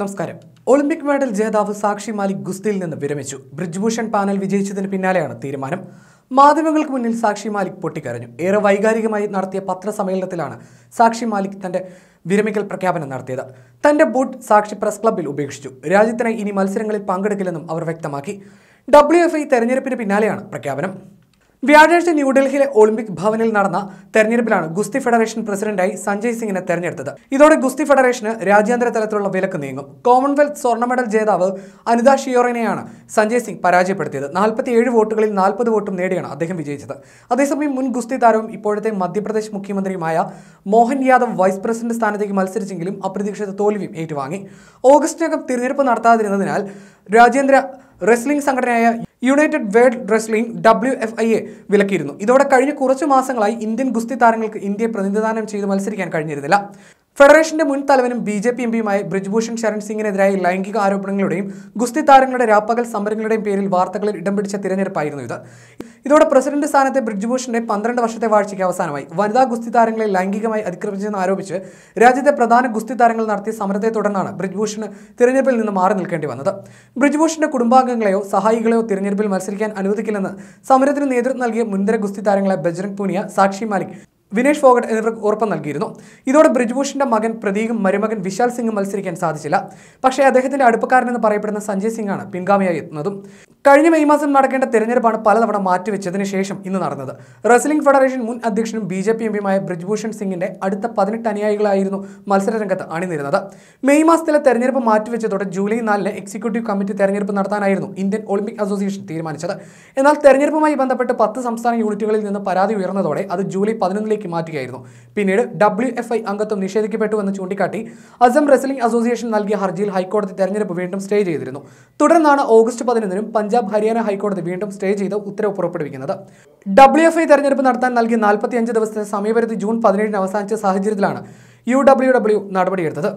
നമസ്കാരം Olympic medal ജേതാവ് സാക്ഷി മാലിക് ഗുസ്തിയിൽ നിന്ന് വിരമിച്ചു ബ്രിജ്ഭൂഷൺ പാനൽ വിജയിച്ചതിന് പിന്നാലെയാണ് തീരുമാനം മാധ്യമങ്ങൾക്ക് മുന്നിൽ സാക്ഷി മാലിക് പൊട്ടിക്കരഞ്ഞു ഏറെ വൈകാരികമായി നടത്തിയ പത്രസമ്മേളനത്തിലാണ് സാക്ഷി മാലിക് തന്റെ വിരമിക്കൽ പ്രഖ്യാപനം നടത്തിയത് തന്റെ ബൂട്ട് സാക്ഷി പ്രസ് ക്ലബ്ബിൽ ഉപേക്ഷിച്ചു രാജ്യത്തിന് ഇനി മത്സരങ്ങളിൽ പങ്കെടുക്കില്ലെന്നും അവർ വ്യക്തമാക്കി ഡബ്ല്യു എഫ് ഐ തെരഞ്ഞെടുപ്പിന് പിന്നാലെയാണ് പ്രഖ്യാപനം വ്യാഴാഴ്ച ന്യൂഡൽഹിയിലെ ഒളിമ്പിക് ഭവനിൽ നടന്ന തെരഞ്ഞെടുപ്പിലാണ് ഗുസ്തി ഫെഡറേഷൻ പ്രസിഡന്റായി സഞ്ജയ് സിംഗിനെ തെരഞ്ഞെടുത്തത് ഇതോടെ ഗുസ്തി ഫെഡറേഷന് രാജ്യാന്തര തലത്തിലുള്ള വിലക്ക് നീങ്ങും കോമൺവെൽത്ത് സ്വർണ്ണ മെഡൽ ജേതാവ് അനിത ഷിയോറിനെയാണ് സഞ്ജയ് സിംഗ് പരാജയപ്പെടുത്തിയത് നാൽപ്പത്തിയേഴ് വോട്ടുകളിൽ നാൽപ്പത് വോട്ടും നേടിയാണ് അദ്ദേഹം വിജയിച്ചത് അതേസമയം മുൻ ഗുസ്തി താരവും ഇപ്പോഴത്തെ മധ്യപ്രദേശ് മുഖ്യമന്ത്രിയുമായ മോഹൻ യാദവ് വൈസ് പ്രസിഡന്റ് സ്ഥാനത്തേക്ക് മത്സരിച്ചെങ്കിലും അപ്രതീക്ഷിത തോൽവിയും ഏറ്റുവാങ്ങി ഓഗസ്റ്റിനകം തിരഞ്ഞെടുപ്പ് നടത്താതിരുന്നതിനാൽ രാജ്യാന്തര റെസ്ലിംഗ് സംഘടനയായ United World Wrestling W F A വിലക്കിയിരുന്നു ഇതോടെ കഴിഞ്ഞ കുറച്ച് മാസങ്ങളായി ഇന്ത്യൻ ഗുസ്തി താരങ്ങൾക്ക് ഇന്ത്യയെ പ്രതിനിധാനം ചെയ്ത് മത്സരിക്കാൻ കഴിഞ്ഞിരുന്നില്ല ഫെഡറേഷന്റെ മുൻ തലവനും ബി ജെ പി എംപിയുമായ ബ്രിജ്ഭൂഷൺ ശരൺ സിംഗിനെതിരായ ലൈംഗിക ആരോപണങ്ങളുടെയും ഗുസ്തി താരങ്ങളുടെ രാപ്പകൽ സമരങ്ങളുടെയും പേരിൽ വാർത്തകളിൽ ഇടം പിടിച്ച തിരഞ്ഞെടുപ്പായിരുന്നു ഇത് ഇതോടെ പ്രസിഡന്റ് സ്ഥാനത്തെ ബ്രിജ്ഭൂഷന്റെ പന്ത്രണ്ട് വർഷത്തെ വാഴ്ചയ്ക്ക് അവസാനമായി വനിതാ ഗുസ്തി താരങ്ങളെ ലൈംഗികമായി അതിക്രമിച്ചെന്ന് ആരോപിച്ച് രാജ്യത്തെ പ്രധാന ഗുസ്തി താരങ്ങൾ നടത്തിയ സമരത്തെ തുടർന്നാണ് ബ്രിജ്ഭൂഷന് തിരഞ്ഞെടുപ്പിൽ നിന്ന് മാറി നിൽക്കേണ്ടി വന്നത് ബ്രിജ്ഭൂഷന്റെ കുടുംബാംഗങ്ങളെയോ സഹായികളെയോ തിരഞ്ഞെടുപ്പിൽ മത്സരിക്കാൻ അനുവദിക്കില്ലെന്ന് സമരത്തിന് നേതൃത്വം നൽകിയ മുൻതര ഗുസ്തി താരങ്ങളെ ബജ്രംഗ് പൂനിയ സാക്ഷി മാലിക് വിനേഷ് ഫോഗട്ട് എന്നിവർക്ക് ഉറപ്പ് നൽകിയിരുന്നു ഇതോടെ ബ്രിജ്ഭൂഷന്റെ മകൻ പ്രതീകും മരുമകൻ വിശാൽ സിംഗും മത്സരിക്കാൻ സാധിച്ചില്ല പക്ഷേ അദ്ദേഹത്തിന്റെ അടുപ്പക്കാരനെന്ന് പറയപ്പെടുന്ന സഞ്ജയ് സിംഗാണ് പിൻഗാമിയായി എത്തുന്നതും കഴിഞ്ഞ മെയ് മാസം നടക്കേണ്ട തെരഞ്ഞെടുപ്പാണ് പലതവണ മാറ്റിവെച്ചതിന് ശേഷം ഇന്ന് നടന്നത് റെസ്ലിംഗ് ഫെഡറേഷൻ മുൻ അധ്യക്ഷനും ബി ജെ പി എംപിയുമായ ബ്രിജ്ഭൂഷൺ സിംഗിന്റെ അടുത്ത പതിനെട്ട് അനുയായികളായിരുന്നു മത്സരരംഗത്ത് അണിനിരുന്നത് മെയ് മാസത്തിലെ തെരഞ്ഞെടുപ്പ് മാറ്റിവെച്ചതോടെ ജൂലൈ നാലിന് എക്സിക്യൂട്ടീവ് കമ്മിറ്റി തെരഞ്ഞെടുപ്പ് നടത്താനായിരുന്നു ഇന്ത്യൻ ഒളിമ്പിക് അസോസിയേഷൻ തീരുമാനിച്ചത് എന്നാൽ തെരഞ്ഞെടുപ്പുമായി ബന്ധപ്പെട്ട് പത്ത് സംസ്ഥാന യൂണിറ്റുകളിൽ നിന്ന് പരാതി ഉയർന്നതോടെ അത് ജൂലൈ പതിനൊന്നിലേക്ക് മാറ്റുകയായിരുന്നു പിന്നീട് ഡബ്ല്യു എഫ് ഐ അംഗത്വം നിഷേധിക്കപ്പെട്ടുവെന്ന് ചൂണ്ടിക്കാട്ടി അസം റെസ്ലിംഗ് അസോസിയേഷൻ നൽകിയ ഹർജിയിൽ ഹൈക്കോടതി തെരഞ്ഞെടുപ്പ് വീണ്ടും സ്റ്റേ ചെയ്തിരുന്നു തുടർന്നാണ് ഓഗസ്റ്റ് പതിനൊന്നിനും പഞ്ചാബ് പഞ്ചാബ് ഹരിയാന ഹൈക്കോടതി വീണ്ടും സ്റ്റേ ചെയ്ത് ഉത്തരവ് പുറപ്പെടുവിക്കുന്നത് ഡബ്ല്യു എഫ് ഐ തെരഞ്ഞെടുപ്പ് നടത്താൻ നൽകിയ നാൽപ്പത്തിയഞ്ച് ദിവസത്തെ സമയപരിധി ജൂൺ പതിനേഴിന് അവസാനിച്ച സാഹചര്യത്തിലാണ് യു ഡബ്ല്യു ഡബ്ല്യു നടപടിയെടുത്തത്